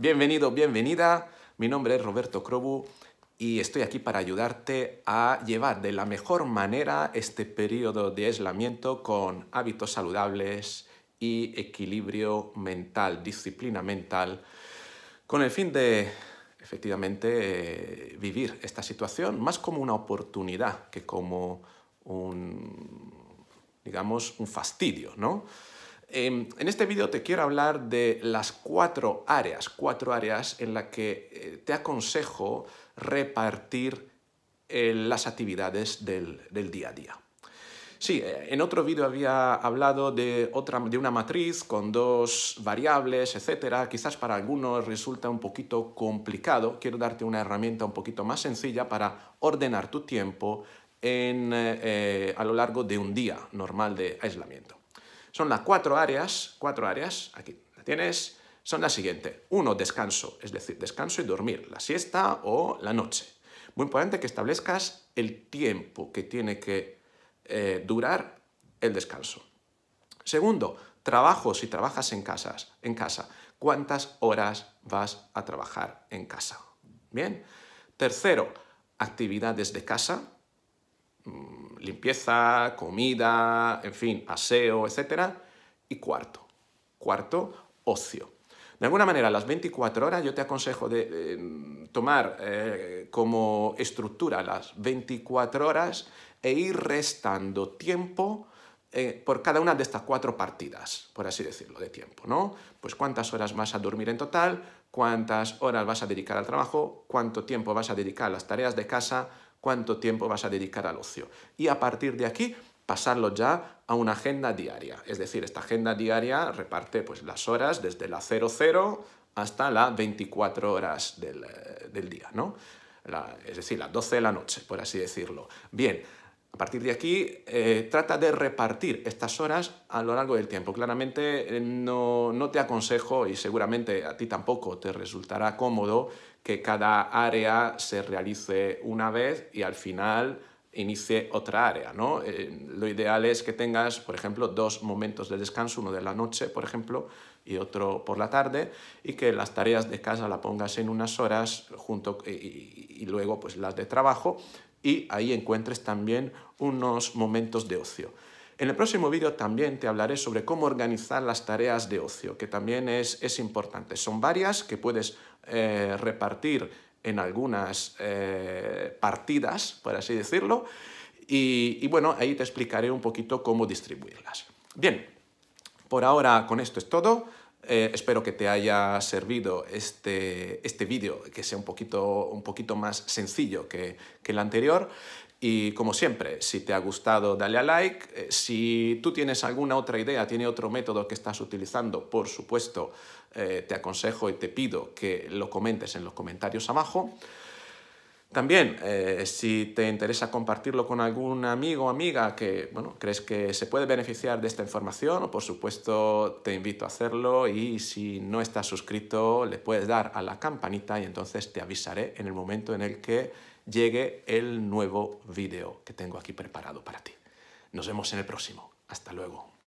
Bienvenido, bienvenida. Mi nombre es Roberto Crobu y estoy aquí para ayudarte a llevar de la mejor manera este periodo de aislamiento con hábitos saludables y equilibrio mental, disciplina mental, con el fin de efectivamente eh, vivir esta situación más como una oportunidad que como un, digamos, un fastidio, ¿no? Em, en este vídeo te quiero hablar de las cuatro áreas, cuatro áreas en las que eh, te aconsejo repartir eh, las actividades del, día a día. Sí, eh, en otro vídeo había hablado de, una matriz con dos variables, etc. Quizás para algunos resulta un poquito complicado. Quiero darte una herramienta un poquito más sencilla para ordenar tu tiempo a lo largo de un día normal de aislamiento son las cuatro áreas, cuatro áreas, aquí la tienes, son las siguientes. Uno, descanso, es decir, descanso y dormir, la siesta o la noche. Muy importante que establezcas el tiempo que tiene que eh, durar el descanso. Segundo, trabajo si trabajas en, en casa. ¿Cuántas horas vas a trabajar en casa? Bien. Tercero, actividades de casa mm, limpieza, comida, en fin, aseo, etc. Y cuarto, cuarto, ocio. De alguna manera, las 24 horas yo te aconsejo de, eh, tomar eh, como estructura las 24 horas e ir restando tiempo eh, por cada una de estas cuatro partidas, por así decirlo, de tiempo, ¿no? Pues cuántas horas vas a dormir en total, cuántas horas vas a dedicar al trabajo, cuánto tiempo vas a dedicar a las tareas de casa, cuánto tiempo vas a dedicar al ocio. Y a partir de aquí, pasarlo ya a una agenda diaria. Es decir, esta agenda diaria reparte pues, las horas desde la 00 hasta las 24 horas eh, del, día, ¿no? es decir, las 12 de la noche, por así decirlo. Bien, a partir de aquí, eh, trata de repartir estas horas a lo largo del tiempo. Claramente eh, no, te aconsejo y seguramente a ti tampoco te resultará cómodo que cada área se realice una vez y al final inicie otra área, ¿no? Eh, lo ideal es que tengas, por ejemplo, dos momentos de descanso, uno de la noche, por ejemplo, y otro por la tarde, y que las tareas de casa las pongas en unas horas junto y, y luego pues las de trabajo y ahí encuentres también unos momentos de ocio. En el próximo vídeo también te hablaré sobre cómo organizar las tareas de ocio, que también es, importante. Son varias que puedes eh, repartir en algunas eh, partidas, por así decirlo, y, y bueno, ahí te explicaré un poquito cómo distribuirlas. Bien, por ahora con esto es todo. Eh, espero que te haya servido este, este vídeo, que sea un poquito, más sencillo que, el anterior. Y como siempre, si te ha gustado, dale a like. Eh, si tú tienes alguna otra idea, tiene otro método que estás utilizando, por supuesto, eh, te aconsejo y te pido que lo comentes en los comentarios abajo. También, eh, si te interesa compartirlo con algún amigo o amiga que bueno, crees que se puede beneficiar de esta información, por supuesto te invito a hacerlo y si no estás suscrito le puedes dar a la campanita y entonces te avisaré en el momento en el que llegue el nuevo vídeo que tengo aquí preparado para ti. Nos vemos en el próximo. Hasta luego.